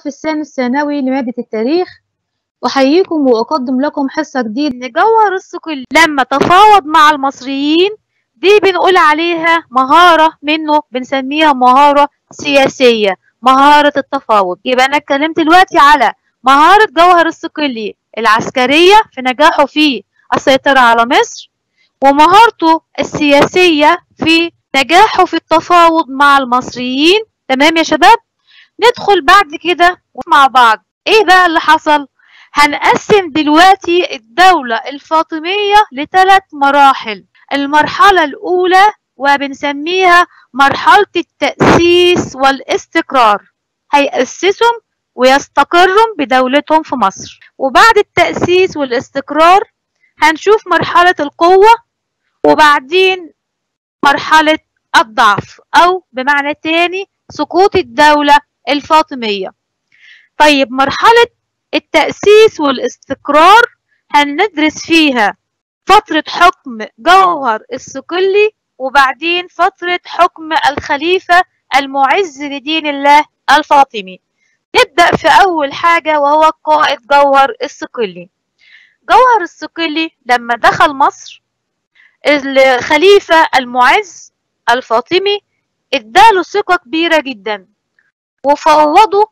في السن الثانوي لمادة التاريخ أحييكم وأقدم لكم حصة جديدة إن جوهر لما تفاوض مع المصريين دي بنقول عليها مهارة منه بنسميها مهارة سياسية مهارة التفاوض يبقى أنا اتكلمت دلوقتي على مهارة جوهر الصقلي العسكرية في نجاحه في السيطرة على مصر ومهارته السياسية في نجاحه في التفاوض مع المصريين تمام يا شباب ندخل بعد كده مع بعض ايه بقى اللي حصل هنقسم دلوقتي الدولة الفاطمية لثلاث مراحل المرحلة الأولى وبنسميها مرحلة التأسيس والاستقرار هيأسسهم ويستقرهم بدولتهم في مصر وبعد التأسيس والاستقرار هنشوف مرحلة القوة وبعدين مرحلة الضعف أو بمعنى تاني سقوط الدولة الفاطمية طيب مرحلة التأسيس والاستقرار هندرس فيها فترة حكم جوهر الصقلي وبعدين فترة حكم الخليفة المعز لدين الله الفاطمي نبدأ في أول حاجة وهو قائد جوهر الصقلي جوهر الصقلي لما دخل مصر الخليفة المعز الفاطمي اداله ثقة كبيرة جدا وفوضوا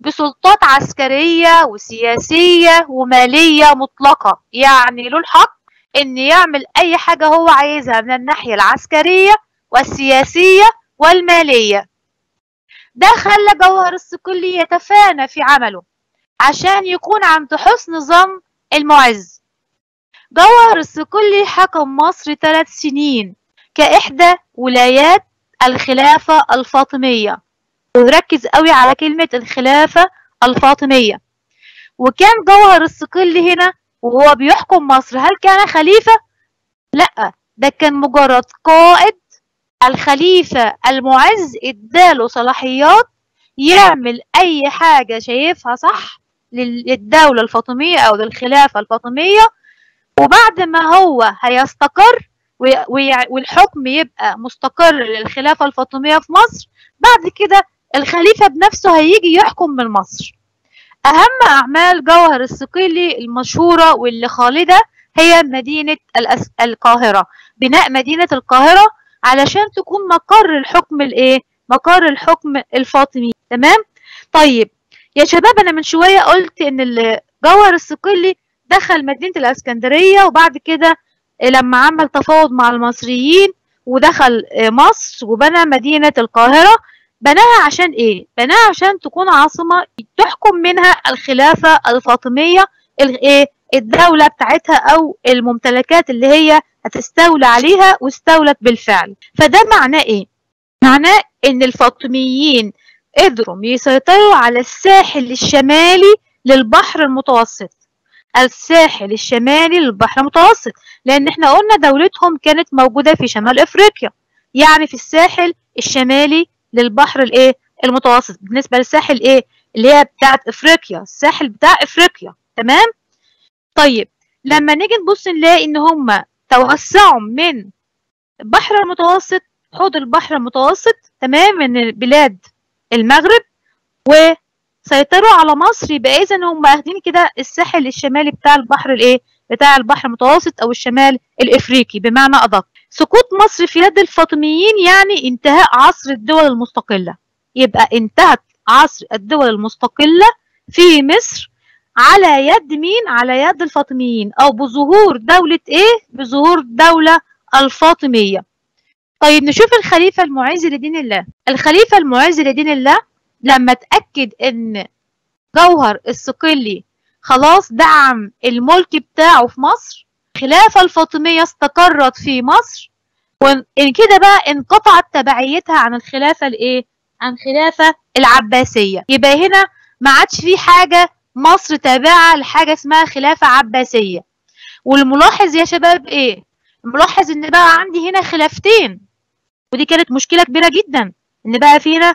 بسلطات عسكرية وسياسية ومالية مطلقة يعني له الحق ان يعمل اي حاجة هو عايزها من الناحية العسكرية والسياسية والمالية ده خلى جوهر الصقلي يتفانى في عمله عشان يكون عند حسن ظن المعز جوهر الصقلي حكم مصر ثلاث سنين كإحدى ولايات الخلافة الفاطمية ونركز قوي على كلمة الخلافة الفاطمية وكان جوهر الصقل هنا وهو بيحكم مصر هل كان خليفة؟ لأ ده كان مجرد قائد الخليفة المعز اداله صلاحيات يعمل أي حاجة شايفها صح للدولة الفاطمية أو للخلافة الفاطمية وبعد ما هو هيستقر والحكم يبقى مستقر للخلافة الفاطمية في مصر بعد كده الخليفة بنفسه هيجي يحكم من مصر أهم أعمال جوهر الصقلي المشهورة واللي خالدة هي مدينة الأس... القاهرة بناء مدينة القاهرة علشان تكون مقر الحكم الإيه؟ مقر الحكم الفاطمي تمام؟ طيب يا شباب أنا من شوية قلت إن جوهر الصقلي دخل مدينة الإسكندرية وبعد كده لما عمل تفاوض مع المصريين ودخل آه، مصر وبنى مدينة القاهرة بناها عشان ايه بناها عشان تكون عاصمه تحكم منها الخلافه الفاطميه الايه الدولة بتاعتها أو الممتلكات اللي هي هتستولى عليها واستولت بالفعل فده معناه إيه؟ معناه إن الفاطميين قدروا يسيطروا على الساحل الشمالي للبحر المتوسط الساحل الشمالي للبحر المتوسط لأن احنا قلنا دولتهم كانت موجودة في شمال أفريقيا يعني في الساحل الشمالي للبحر الايه المتوسط بالنسبه للساحل ايه اللي هي بتاعه افريقيا الساحل بتاع افريقيا تمام طيب لما نيجي نبص نلاقي ان هم توسعوا من البحر المتوسط حوض البحر المتوسط تمام من بلاد المغرب وسيطروا على مصر يبقى اذا هم واخدين كده الساحل الشمالي بتاع البحر الايه بتاع البحر المتوسط او الشمال الافريقي بمعنى ادق سقوط مصر في يد الفاطميين يعني انتهاء عصر الدول المستقلة يبقى انتهت عصر الدول المستقلة في مصر على يد مين؟ على يد الفاطميين أو بظهور دولة إيه؟ بظهور الدولة الفاطمية طيب نشوف الخليفة المعز لدين الله الخليفة المعز لدين الله لما اتأكد إن جوهر السقلي خلاص دعم الملك بتاعه في مصر الخلافة الفاطمية استقرت في مصر وإن كده بقى انقطعت تبعيتها عن الخلافة الإيه؟ عن خلافة العباسية يبقى هنا ما عادش في حاجة مصر تابعة لحاجة اسمها خلافة عباسية والملاحظ يا شباب إيه؟ ملاحظ إن بقى عندي هنا خلافتين ودي كانت مشكلة كبيرة جدا إن بقى فينا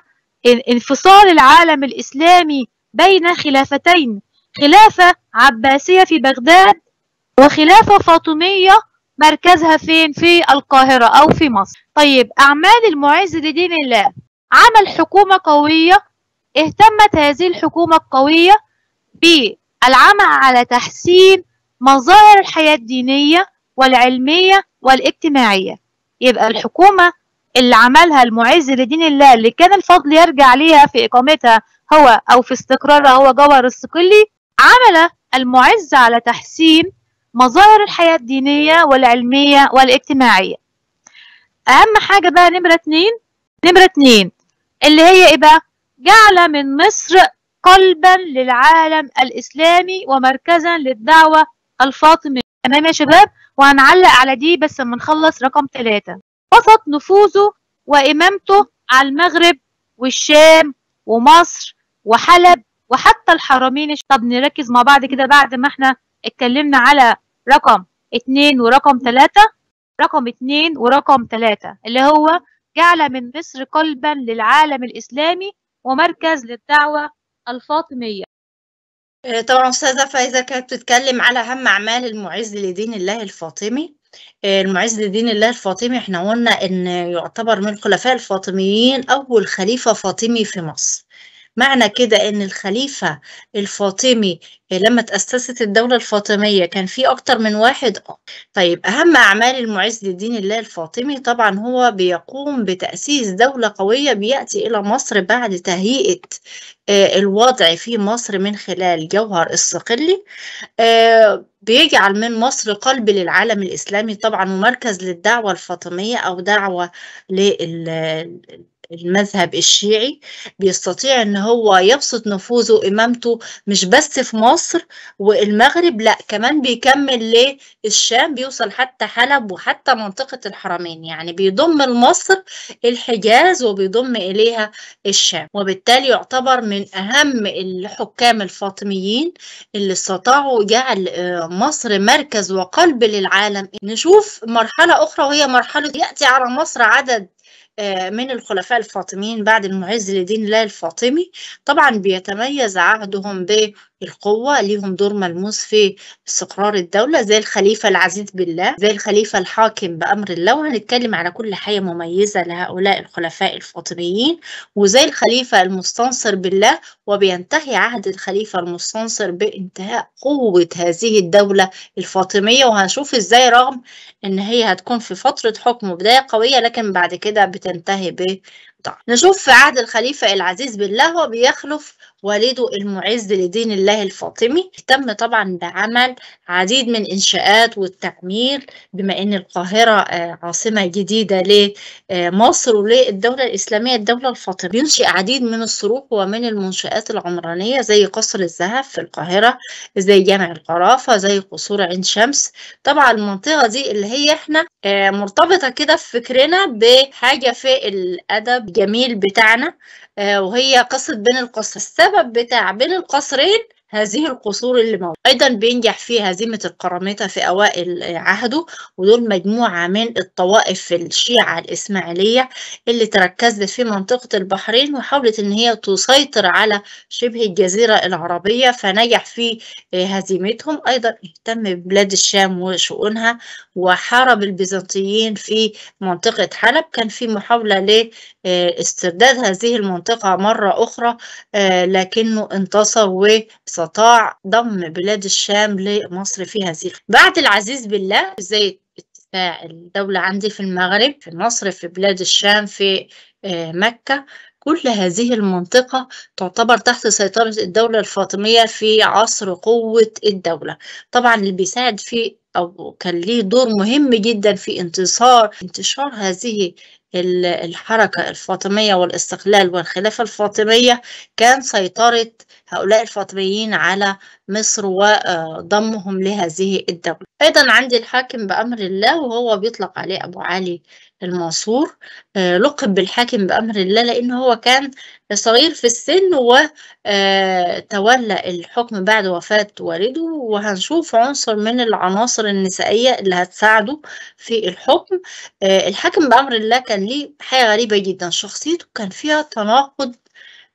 انفصال العالم الإسلامي بين خلافتين خلافة عباسية في بغداد وخلافة فاطمية مركزها فين في القاهرة أو في مصر طيب أعمال المعز لدين الله عمل حكومة قوية اهتمت هذه الحكومة القوية بالعمل على تحسين مظاهر الحياة الدينية والعلمية والاجتماعية يبقى الحكومة اللي عملها المعز لدين الله اللي كان الفضل يرجع ليها في إقامتها هو أو في استقرارها هو جوهر الصقلي عمل المعز على تحسين مظاهر الحياة الدينية والعلمية والاجتماعية أهم حاجة بقى نمرة اتنين نمرة اتنين اللي هي إيه بقى جعل من مصر قلبا للعالم الإسلامي ومركزا للدعوة الفاطمية تمام يا شباب وهنعلق على دي بس لما نخلص رقم ثلاثة وسط نفوذه وإمامته على المغرب والشام ومصر وحلب وحتى الحرمين طب نركز مع بعض كده بعد ما احنا اتكلمنا على رقم اتنين ورقم تلاتة رقم اتنين ورقم تلاتة اللي هو جعل من مصر قلبا للعالم الإسلامي ومركز للدعوة الفاطمية آه، طبعا أستاذة فايزة كانت بتتكلم على أهم أعمال المعز لدين الله الفاطمي آه، المعز لدين الله الفاطمي احنا قلنا ان يعتبر من الخلفاء الفاطميين اول خليفة فاطمي في مصر معنى كده ان الخليفة الفاطمي لما تأسست الدولة الفاطمية كان في اكتر من واحد طيب اهم اعمال المعز لدين الله الفاطمي طبعا هو بيقوم بتأسيس دولة قوية بيأتي الى مصر بعد تهيئة آه، الوضع في مصر من خلال جوهر الصقلي آه، بيجعل من مصر قلب للعالم الإسلامي طبعا ومركز للدعوة الفاطمية أو دعوة لل المذهب الشيعي بيستطيع ان هو يبسط نفوذه وامامته مش بس في مصر والمغرب لا كمان بيكمل للشام بيوصل حتى حلب وحتى منطقة الحرمين يعني بيضم لمصر الحجاز وبيضم اليها الشام وبالتالي يعتبر من اهم الحكام الفاطميين اللي استطاعوا جعل آه، مصر مركز وقلب للعالم نشوف مرحلة اخرى وهي مرحلة يأتي على مصر عدد آه، من الخلفاء الفاطميين بعد المعز لدين الله الفاطمي طبعا بيتميز عهدهم ب القوة ليهم دور ملموس في استقرار الدولة زي الخليفة العزيز بالله زي الخليفة الحاكم بأمر الله وهنتكلم على كل حاجة مميزة لهؤلاء الخلفاء الفاطميين وزي الخليفة المستنصر بالله وبينتهي عهد الخليفة المستنصر بانتهاء قوة هذه الدولة الفاطمية وهنشوف ازاي رغم ان هي هتكون في فترة حكم بداية قوية لكن بعد كده بتنتهي طيب نشوف في عهد الخليفة العزيز بالله وبيخلف والده المعز لدين الله الفاطمي تم طبعا بعمل عديد من إنشاءات والتعمير بما أن القاهرة آه، عاصمة جديدة لمصر آه، وللدولة الإسلامية الدولة الفاطمية بينشئ عديد من الصروح ومن المنشآت العمرانية زي قصر الذهب في القاهرة زي جامع القرافة زي قصور عين شمس طبعا المنطقة دي اللي هي احنا آه، مرتبطة كده في فكرنا بحاجة في الأدب الجميل بتاعنا آه، وهي قصة بين القصر السبب بتاع بين القصرين هذه القصور اللي موجودة أيضا بينجح في هزيمة القرامطة في أوائل عهده ودول مجموعة من الطوائف الشيعة الإسماعيلية اللي تركزت في منطقة البحرين وحاولت إن هي تسيطر على شبه الجزيرة العربية فنجح في آه، هزيمتهم أيضا اهتم ببلاد الشام وشؤونها وحارب البيزنطيين في منطقة حلب كان في محاولة لاسترداد آه، هذه المنطقة مرة أخرى آه، لكنه انتصر و استطاع ضم بلاد الشام لمصر في هذه بعد العزيز بالله زي اتفاق الدولة عندي في المغرب في مصر في بلاد الشام في آه، مكة كل هذه المنطقة تعتبر تحت سيطرة الدولة الفاطمية في عصر قوة الدولة طبعا اللي بيساعد في أو كان ليه دور مهم جدا في انتصار انتشار هذه الحركة الفاطمية والاستقلال والخلافة الفاطمية كان سيطرة هؤلاء الفاطميين على مصر وضمهم آه، لهذه الدولة أيضا عندي الحاكم بأمر الله وهو بيطلق عليه أبو علي المنصور آه، لقب بالحاكم بأمر الله لأن هو كان صغير في السن وتولى آه، الحكم بعد وفاة والده وهنشوف عنصر من العناصر النسائية اللي هتساعده في الحكم الحاكم بأمر الله كان لي حياة غريبة جدا شخصيته كان فيها تناقض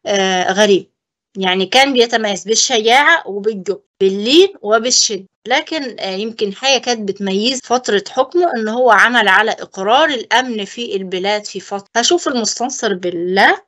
آه، غريب يعني كان بيتميز بالشجاعة وبالجهد باللين وبالشد لكن آه، يمكن حاجة كانت بتميز فترة حكمه إن هو عمل على إقرار الأمن في البلاد في فترة هشوف المستنصر بالله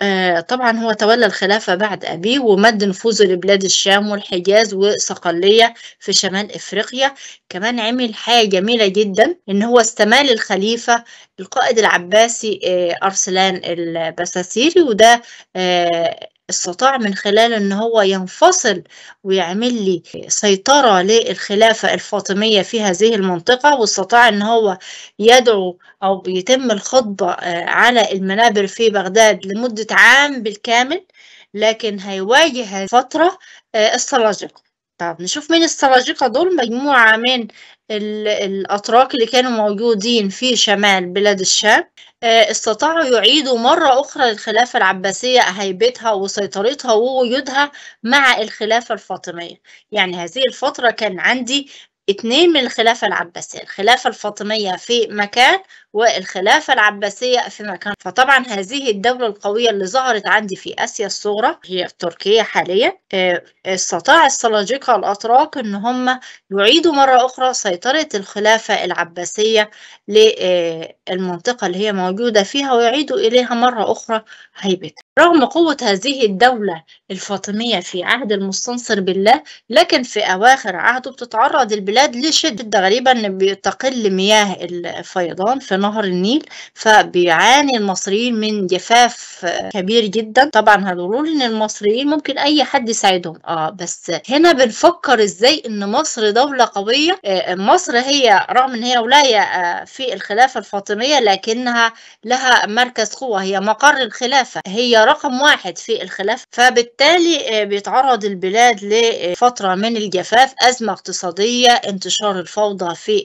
آه، طبعا هو تولى الخلافة بعد أبيه ومد نفوذه لبلاد الشام والحجاز وصقلية في شمال إفريقيا كمان عمل حاجة جميلة جدا إن هو استمال الخليفة القائد العباسي آه، أرسلان البساسيري وده آه، استطاع من خلال ان هو ينفصل ويعمل لي سيطرة للخلافة الفاطمية في هذه المنطقة واستطاع ان هو يدعو او بيتم الخطبة آه، على المنابر في بغداد لمدة عام بالكامل لكن هيواجه فترة آه، السلاجقة طب نشوف مين السلاجقة دول مجموعة من الأتراك اللي كانوا موجودين في شمال بلاد الشام آه، استطاعوا يعيدوا مرة أخرى للخلافة العباسية هيبتها وسيطرتها ووجودها مع الخلافة الفاطمية يعني هذه الفترة كان عندي اتنين من الخلافة العباسية الخلافة الفاطمية في مكان والخلافة العباسية في مكان فطبعا هذه الدولة القوية اللي ظهرت عندي في آسيا الصغرى هي في تركيا حاليا آه، استطاع السلاجقة الأتراك إن هم يعيدوا مرة أخرى سيطرة الخلافة العباسية للمنطقة آه، اللي هي موجودة فيها ويعيدوا إليها مرة أخرى هيبتها رغم قوة هذه الدولة الفاطمية في عهد المستنصر بالله لكن في أواخر عهده بتتعرض البلاد لشدة غريبة إن بتقل مياه الفيضان في نهر النيل فبيعاني المصريين من جفاف كبير جدا طبعا هنقول ان المصريين ممكن اي حد يساعدهم اه بس هنا بنفكر ازاي ان مصر دولة قوية آه، مصر هي رغم ان هي ولاية آه، في الخلافة الفاطمية لكنها لها مركز قوة هي مقر الخلافة هي رقم واحد في الخلافة فبالتالي آه، بيتعرض البلاد لفترة من الجفاف أزمة اقتصادية انتشار الفوضى في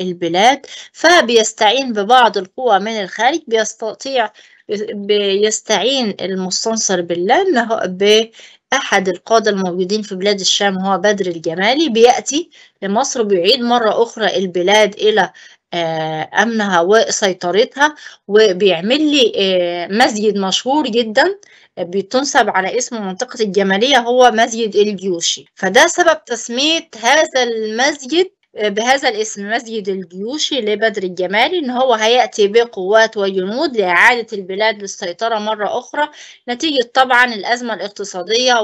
البلاد فبيستعين ببعض القوى من الخارج بيستطيع بيستعين المستنصر بالله إنه بأحد القادة الموجودين في بلاد الشام هو بدر الجمالي بيأتي لمصر وبيعيد مرة أخرى البلاد إلى آه، أمنها وسيطرتها وبيعمل لي آه، مسجد مشهور جدا بتنسب على اسم منطقة الجمالية هو مسجد الجيوشي فده سبب تسمية هذا المسجد بهذا الاسم مسجد الجيوشي لبدر الجمالي إن هو هيأتي بقوات وجنود لإعادة البلاد للسيطرة مرة أخرى نتيجة طبعا الأزمة الاقتصادية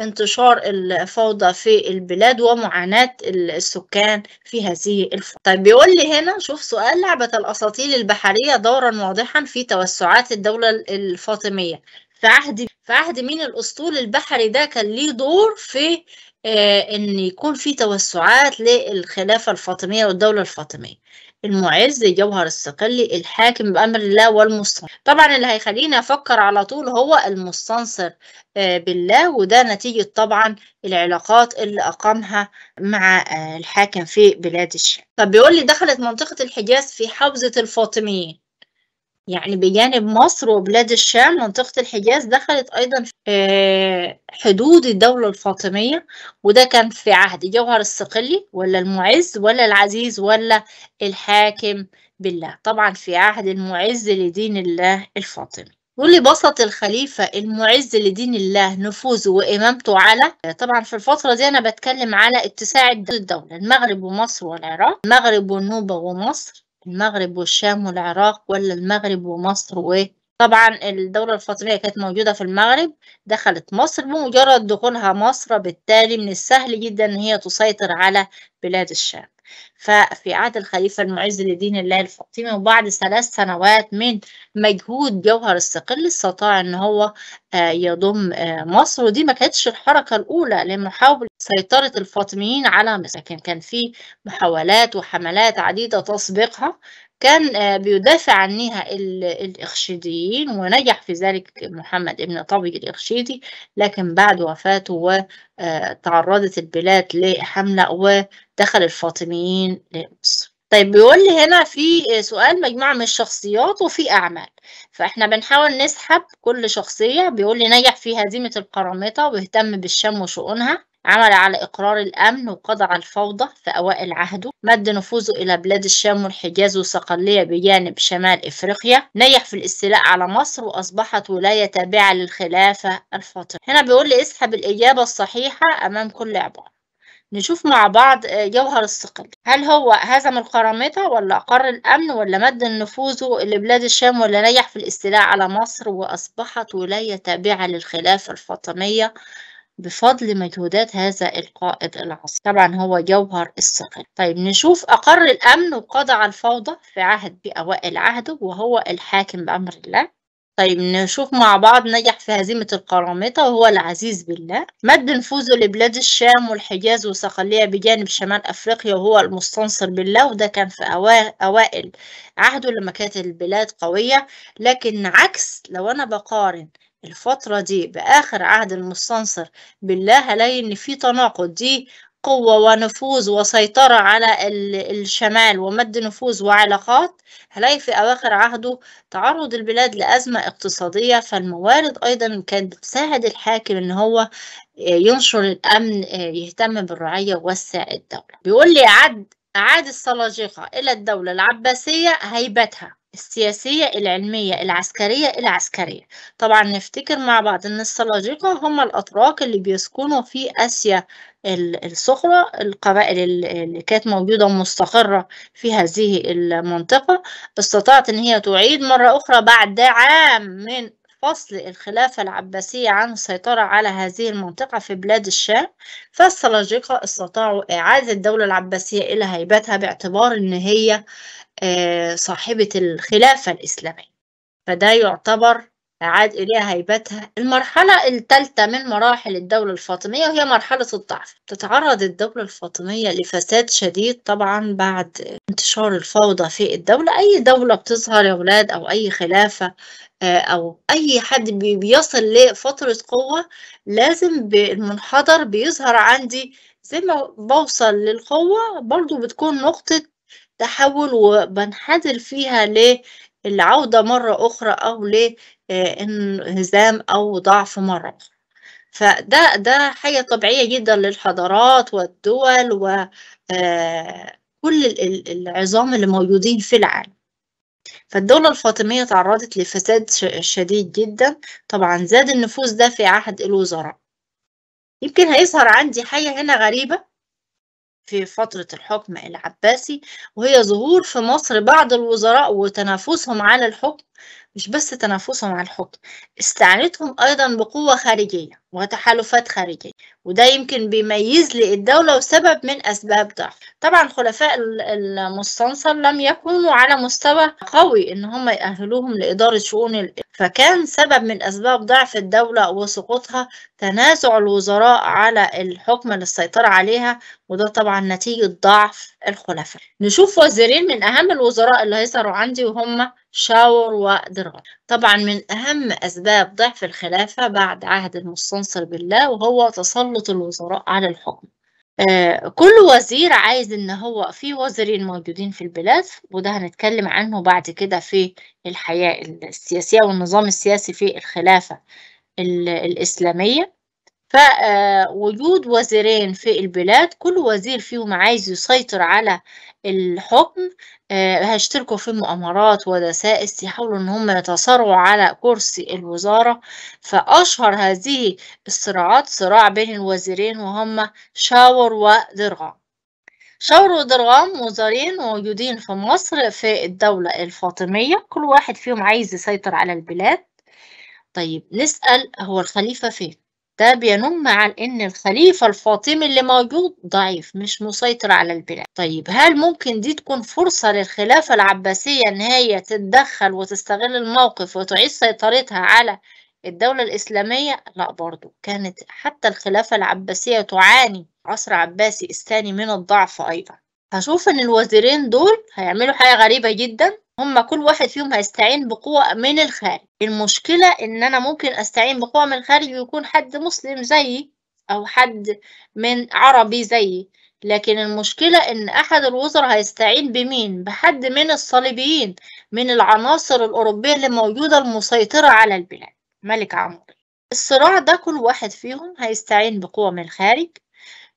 وانتشار الفوضى في البلاد ومعاناة السكان في هذه الفوضى طيب بيقول لي هنا شوف سؤال لعبة الأساطيل البحرية دورا واضحا في توسعات الدولة الفاطمية في عهد في عهد مين الاسطول البحري ده كان ليه دور في آه، ان يكون في توسعات للخلافه الفاطميه والدوله الفاطميه المعز جوهر الصقلي الحاكم بأمر الله والمستنصر طبعا اللي هيخليني أفكر على طول هو المستنصر آه، بالله وده نتيجة طبعا العلاقات اللي أقامها مع آه، الحاكم في بلاد الشام طب بيقول لي دخلت منطقة الحجاز في حوزة الفاطميين يعني بجانب مصر وبلاد الشام منطقة الحجاز دخلت أيضا في آه، حدود الدولة الفاطمية وده كان في عهد جوهر الصقلي ولا المعز ولا العزيز ولا الحاكم بالله طبعا في عهد المعز لدين الله الفاطمي واللي بسط الخليفة المعز لدين الله نفوذه وإمامته على طبعا في الفترة دي أنا بتكلم على اتساع الدولة المغرب ومصر والعراق المغرب والنوبة ومصر المغرب والشام والعراق ولا المغرب ومصر و طبعًا الدولة الفاطمية كانت موجودة في المغرب، دخلت مصر بمجرد دخولها مصر بالتالي من السهل جدًا إن هي تسيطر على بلاد الشام. ففي عهد الخليفة المعز لدين الله الفاطمي وبعد ثلاث سنوات من مجهود جوهر الصقل استطاع ان هو آه، يضم آه، مصر ودي ما كانتش الحركة الأولى لمحاولة سيطرة الفاطميين على مصر لكن كان في محاولات وحملات عديدة تسبقها كان آه، بيدافع عنها الإخشيديين ونجح في ذلك محمد ابن طبي الإخشيدي لكن بعد وفاته وتعرضت آه، البلاد لحملة ودخل الفاطميين لمصر طيب بيقول لي هنا في سؤال مجموعة من الشخصيات وفي أعمال فإحنا بنحاول نسحب كل شخصية بيقول لي نجح في هزيمة القرامطة واهتم بالشام وشؤونها عمل على إقرار الأمن وقضى على الفوضى في أوائل عهده مد نفوذه إلى بلاد الشام والحجاز وصقلية بجانب شمال إفريقيا نجح في الاستيلاء على مصر وأصبحت ولاية تابعة للخلافة الفاطمية هنا بيقول لي اسحب الإجابة الصحيحة أمام كل عبارة نشوف مع بعض آه، جوهر الصقل هل هو هزم القرامطة ولا أقر الأمن ولا مد نفوذه لبلاد الشام ولا نجح في الاستيلاء على مصر وأصبحت ولاية تابعة للخلافة الفاطمية بفضل مجهودات هذا القائد العصري طبعا هو جوهر الثقل طيب نشوف أقر الأمن وقضى على الفوضى في عهد بأوائل عهده وهو الحاكم بأمر الله طيب نشوف مع بعض نجح في هزيمة القرامطة وهو العزيز بالله مد نفوذه لبلاد الشام والحجاز وصقلية بجانب شمال أفريقيا وهو المستنصر بالله وده كان في أوائل عهده لما كانت البلاد قوية لكن عكس لو أنا بقارن الفترة دي بآخر عهد المستنصر بالله هلاقي إن في تناقض دي قوة ونفوذ وسيطرة على الشمال ومد نفوذ وعلاقات هلاقي في أواخر عهده تعرض البلاد لأزمة اقتصادية فالموارد أيضا كانت بتساعد الحاكم إن هو ينشر الأمن يهتم بالرعية ووسع الدولة بيقول لي عد أعاد السلاجقة إلى الدولة العباسية هيبتها السياسية العلمية العسكرية العسكرية طبعا نفتكر مع بعض ان السلاجقة هم الاتراك اللي بيسكنوا في اسيا الصخرة القبائل اللي كانت موجودة ومستقرة في هذه المنطقة استطاعت ان هي تعيد مرة اخرى بعد عام من فصل الخلافة العباسية عن السيطرة على هذه المنطقة في بلاد الشام فالسلاجقة استطاعوا إعادة الدولة العباسية إلى هيبتها باعتبار إن هي آه، صاحبة الخلافة الإسلامية فده يعتبر عاد إليها هيبتها المرحلة الثالثة من مراحل الدولة الفاطمية وهي مرحلة الضعف تتعرض الدولة الفاطمية لفساد شديد طبعا بعد انتشار الفوضى في الدولة أي دولة بتظهر يا ولاد أو أي خلافة آه، أو أي حد بيصل لفترة قوة لازم المنحدر بيظهر عندي زي ما بوصل للقوة برضو بتكون نقطة تحول وبنحدر فيها للعودة مرة أخرى أو لانهزام آه، أو ضعف مرة أخرى فده ده حاجة طبيعية جدا للحضارات والدول وكل آه، العظام اللي موجودين في العالم فالدولة الفاطمية تعرضت لفساد شديد جدا طبعا زاد النفوذ ده في عهد الوزراء يمكن هيظهر عندي حاجة هنا غريبة في فترة الحكم العباسي وهي ظهور في مصر بعض الوزراء وتنافسهم على الحكم مش بس تنافسهم على الحكم استعانتهم أيضا بقوة خارجية وتحالفات خارجية وده يمكن بيميز لي الدولة وسبب من أسباب ضعف طبعا خلفاء المستنصر لم يكونوا على مستوى قوي إن هم يأهلوهم لإدارة شؤون ال... فكان سبب من أسباب ضعف الدولة وسقوطها تنازع الوزراء على الحكم للسيطرة عليها وده طبعا نتيجة ضعف الخلفاء نشوف وزيرين من أهم الوزراء اللي هيظهروا عندي وهم شاور ودرغام طبعا من أهم أسباب ضعف الخلافة بعد عهد المستنصر المنصر بالله وهو تسلط الوزراء على الحكم آه كل وزير عايز ان هو في وزيرين موجودين في البلاد وده هنتكلم عنه بعد كده في الحياة السياسية والنظام السياسي في الخلافة الإسلامية فوجود آه، وزيرين في البلاد كل وزير فيهم عايز يسيطر على الحكم آه، هيشتركوا في مؤامرات ودسائس يحاولوا ان هم يتصارعوا على كرسي الوزارة فأشهر هذه الصراعات صراع بين الوزيرين وهم شاور ودرغام شاور ودرغام وزارين موجودين في مصر في الدولة الفاطمية كل واحد فيهم عايز يسيطر على البلاد طيب نسأل هو الخليفة فين ده بينم عن إن الخليفة الفاطمي اللي موجود ضعيف مش مسيطر على البلاد طيب هل ممكن دي تكون فرصة للخلافة العباسية إن هي تتدخل وتستغل الموقف وتعيد سيطرتها على الدولة الإسلامية؟ لا برضو كانت حتى الخلافة العباسية تعاني عصر عباسي الثاني من الضعف أيضا هشوف إن الوزيرين دول هيعملوا حاجة غريبة جدا هما كل واحد فيهم هيستعين بقوة من الخارج المشكلة إن أنا ممكن أستعين بقوة من الخارج ويكون حد مسلم زيي أو حد من عربي زيي لكن المشكلة إن أحد الوزراء هيستعين بمين؟ بحد من الصليبيين من العناصر الأوروبية اللي موجودة المسيطرة على البلاد ملك عمرو الصراع ده كل واحد فيهم هيستعين بقوة من الخارج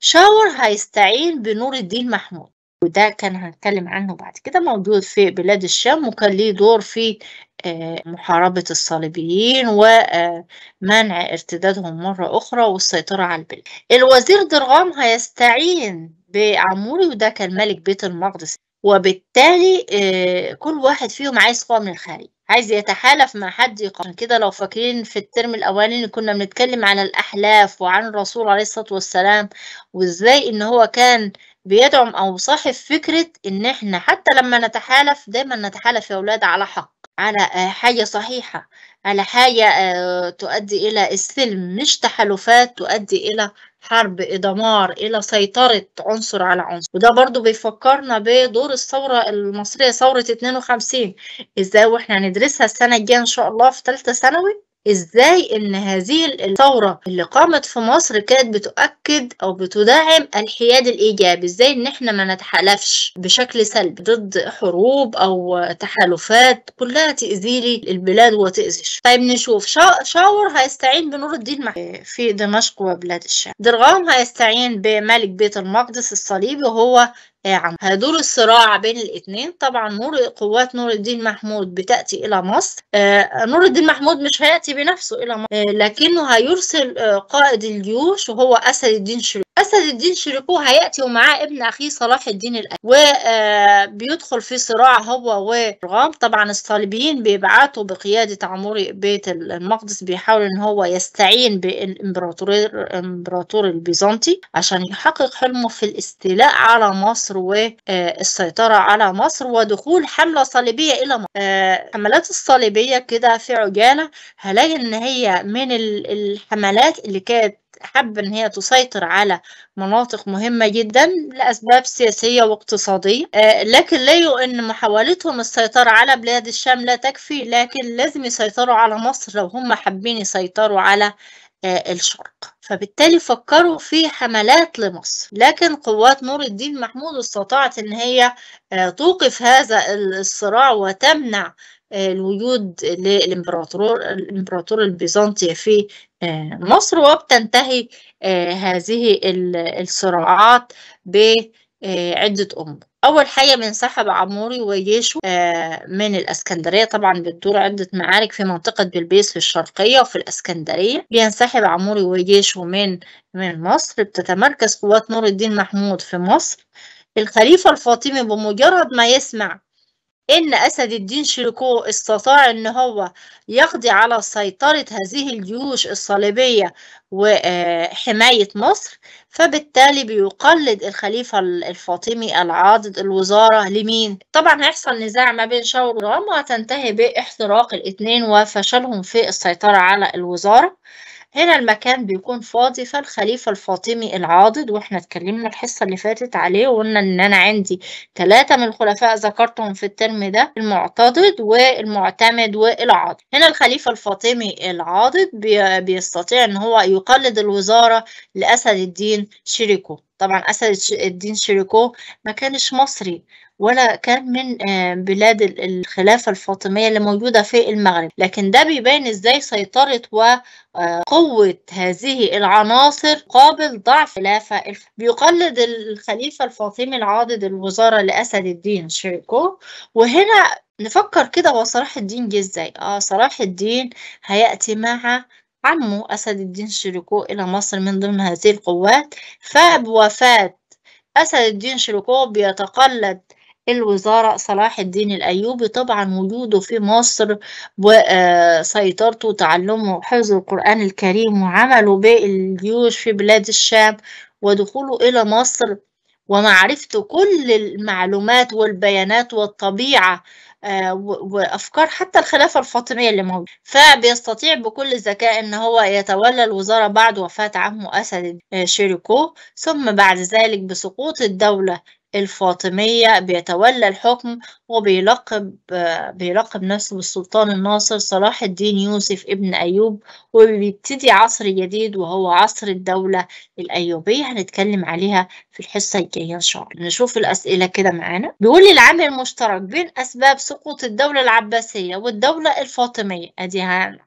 شاور هيستعين بنور الدين محمود وده كان هنتكلم عنه بعد كده موجود في بلاد الشام وكان ليه دور في آه، محاربة الصليبيين ومنع آه، ارتدادهم مرة أخرى والسيطرة على البلاد الوزير درغام هيستعين بعموري وده كان ملك بيت المقدس وبالتالي آه، كل واحد فيهم عايز قوة من الخارج عايز يتحالف مع حد يقارن كده لو فاكرين في الترم الاولاني كنا بنتكلم على الاحلاف وعن الرسول عليه الصلاه والسلام وازاي ان هو كان بيدعم أو صاحب فكرة إن إحنا حتى لما نتحالف دايما نتحالف يا أولاد على حق على آه، حاجة صحيحة على حاجة آه، تؤدي إلى السلم مش تحالفات تؤدي إلى حرب دمار إلى سيطرة عنصر على عنصر وده برضو بيفكرنا بدور الثورة المصرية ثورة 52 إزاي وإحنا هندرسها السنة الجاية إن شاء الله في تالتة ثانوي ازاي ان هذه الثورة اللي قامت في مصر كانت بتؤكد او بتدعم الحياد الايجابي ازاي ان احنا ما نتحالفش بشكل سلبي ضد حروب او تحالفات كلها تأذي لي البلاد وتأذيش طيب نشوف شا... شاور هيستعين بنور الدين مح... في دمشق وبلاد الشام درغام هيستعين بملك بيت المقدس الصليبي وهو عم هدور الصراع بين الاثنين طبعا نور قوات نور الدين محمود بتاتي الى مصر آه، نور الدين محمود مش هياتي بنفسه الى مصر آه، لكنه هيرسل آه، قائد الجيوش وهو اسد الدين شريف أسد الدين شريكوه هيأتي ومعاه ابن أخيه صلاح الدين الأيوبي وبيدخل في صراع هو ورغام طبعا الصليبيين بيبعتوا بقيادة عموري بيت المقدس بيحاول إن هو يستعين بالإمبراطوري الإمبراطور البيزنطي عشان يحقق حلمه في الاستيلاء على مصر والسيطرة على مصر ودخول حملة صليبية إلى مصر الحملات آه، الصليبية كده في عجالة هلاقي إن هي من الحملات اللي كانت حابة إن هي تسيطر على مناطق مهمة جدا لأسباب سياسية واقتصادية آه، لكن لا إن محاولتهم السيطرة على بلاد الشام لا تكفي لكن لازم يسيطروا على مصر لو هم حابين يسيطروا على آه، الشرق فبالتالي فكروا في حملات لمصر لكن قوات نور الدين محمود استطاعت ان هي آه، توقف هذا الصراع وتمنع آه، الوجود للإمبراطور الإمبراطور البيزنطي في آه، مصر وبتنتهي آه، هذه الصراعات بعدة أمور أول حاجة بينسحب عموري وجيشه من الإسكندرية طبعا بتدور عدة معارك في منطقة بلبيس في الشرقية وفي الإسكندرية بينسحب عموري وجيشه من من مصر بتتمركز قوات نور الدين محمود في مصر الخليفة الفاطمي بمجرد ما يسمع إن أسد الدين شيركو استطاع إن هو يقضي على سيطرة هذه الجيوش الصليبية وحماية آه، مصر فبالتالي بيقلد الخليفة الفاطمي العاضد الوزارة لمين؟ طبعا هيحصل نزاع ما بين شاور ورام وهتنتهي باحتراق الاتنين وفشلهم في السيطرة على الوزارة هنا المكان بيكون فاضي فالخليفة الفاطمي العاضد واحنا اتكلمنا الحصة اللي فاتت عليه وقلنا ان انا عندي ثلاثة من الخلفاء ذكرتهم في الترم ده المعتضد والمعتمد والعاضد هنا الخليفة الفاطمي العاضد بي بيستطيع ان هو يقلد الوزارة لأسد الدين شريكو طبعا أسد الدين شريكو ما كانش مصري ولا كان من آه، بلاد الخلافة الفاطمية اللي موجودة في المغرب لكن ده بيبين ازاي سيطرة آه، وقوة هذه العناصر قابل ضعف خلافة بيقلد الخليفة الفاطمي العاضد الوزارة لأسد الدين شيكو وهنا نفكر كده هو صلاح الدين جه ازاي اه صلاح الدين هيأتي مع عمه أسد الدين شيركو إلى مصر من ضمن هذه القوات فبوفاة أسد الدين شيركو بيتقلد الوزارة صلاح الدين الأيوبي طبعا وجوده في مصر وسيطرته وتعلمه وحفظ القرآن الكريم وعمله بالجيوش في بلاد الشام ودخوله إلى مصر ومعرفته كل المعلومات والبيانات والطبيعة آه، وافكار حتى الخلافه الفاطميه اللي موجوده فبيستطيع بكل ذكاء ان هو يتولى الوزاره بعد وفاه عمه اسد آه، شيركو ثم بعد ذلك بسقوط الدوله الفاطمية بيتولى الحكم وبيلقب بيلقب نفسه بالسلطان الناصر صلاح الدين يوسف ابن أيوب وبيبتدي عصر جديد وهو عصر الدولة الأيوبية هنتكلم عليها في الحصة الجاية إن شاء الله نشوف الأسئلة كده معانا بيقول لي العامل المشترك بين أسباب سقوط الدولة العباسية والدولة الفاطمية أدي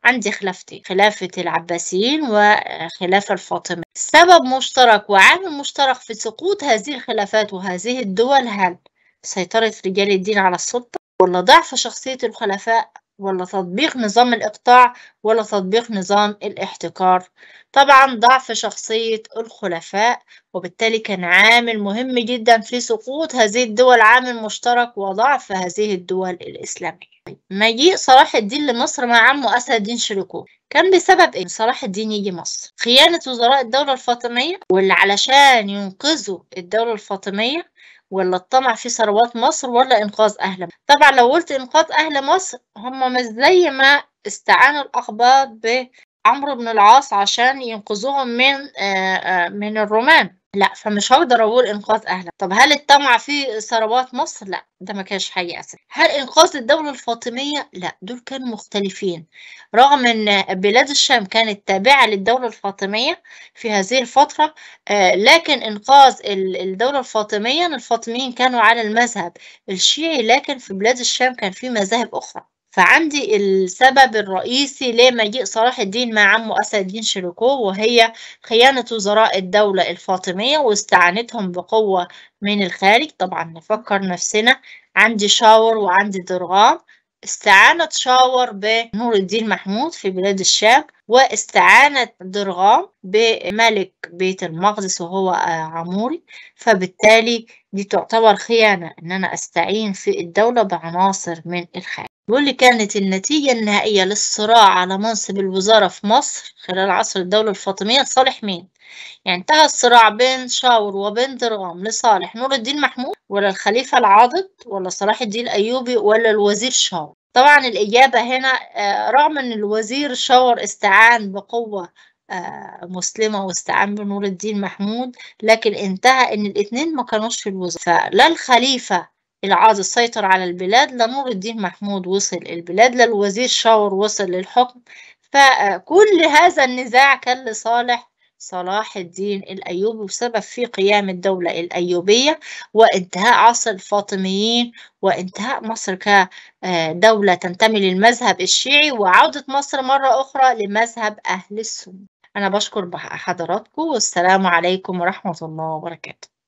عندي خلافتين خلافة العباسيين وخلافة الفاطمية سبب مشترك وعامل مشترك في سقوط هذه الخلافات وهذه الدول هل سيطرة رجال الدين على السلطة ولا ضعف شخصية الخلفاء ولا تطبيق نظام الإقطاع ولا تطبيق نظام الاحتكار طبعا ضعف شخصية الخلفاء وبالتالي كان عامل مهم جدا في سقوط هذه الدول عامل مشترك وضعف هذه الدول الإسلامية مجيء صلاح الدين لمصر مع عمه أسد الدين شريكوه كان بسبب إيه؟ صلاح الدين يجي مصر خيانة وزراء الدولة الفاطمية واللي علشان ينقذوا الدولة الفاطمية ولا الطمع في ثروات مصر ولا إنقاذ أهل مصر طبعا لو قلت إنقاذ أهل مصر هم مش زي ما استعان الأقباط بعمرو بن العاص عشان ينقذوهم من آه، آه، من الرومان لأ، فمش هقدر أقول إنقاذ أهلها، طب هل الطمع في ثروات مصر؟ لأ، ده ما كانش حقيقي أساسًا. هل إنقاذ الدولة الفاطمية؟ لأ، دول كانوا مختلفين، رغم إن بلاد الشام كانت تابعة للدولة الفاطمية في هذه الفترة، آه، لكن إنقاذ الدولة الفاطمية الفاطميين كانوا على المذهب الشيعي، لكن في بلاد الشام كان في مذاهب أخرى. فعندي السبب الرئيسي لمجيء صلاح الدين مع عمه أسد الدين شيركو وهي خيانة وزراء الدولة الفاطمية واستعانتهم بقوة من الخارج طبعا نفكر نفسنا عندي شاور وعندي درغام استعانت شاور بنور الدين محمود في بلاد الشام واستعانت درغام بملك بيت المقدس وهو آه، عموري فبالتالي دي تعتبر خيانة إن أنا أستعين في الدولة بعناصر من الخارج بيقول لي كانت النتيجة النهائية للصراع على منصب الوزارة في مصر خلال عصر الدولة الفاطمية لصالح مين؟ يعني انتهى الصراع بين شاور وبين درغام لصالح نور الدين محمود ولا الخليفة العاضد ولا صلاح الدين الأيوبي ولا الوزير شاور؟ طبعا الإجابة هنا آه، رغم إن الوزير شاور استعان بقوة آه، مسلمة واستعان بنور الدين محمود لكن انتهى إن الاتنين ما كانوش في الوزارة فلا الخليفة العاز سيطر على البلاد لا نور الدين محمود وصل البلاد لا الوزير شاور وصل للحكم فكل هذا النزاع كان لصالح صلاح الدين الأيوبي وسبب في قيام الدولة الأيوبية وانتهاء عصر الفاطميين وانتهاء مصر كدولة تنتمي للمذهب الشيعي وعودة مصر مرة أخرى لمذهب أهل السنة أنا بشكر حضراتكم والسلام عليكم ورحمة الله وبركاته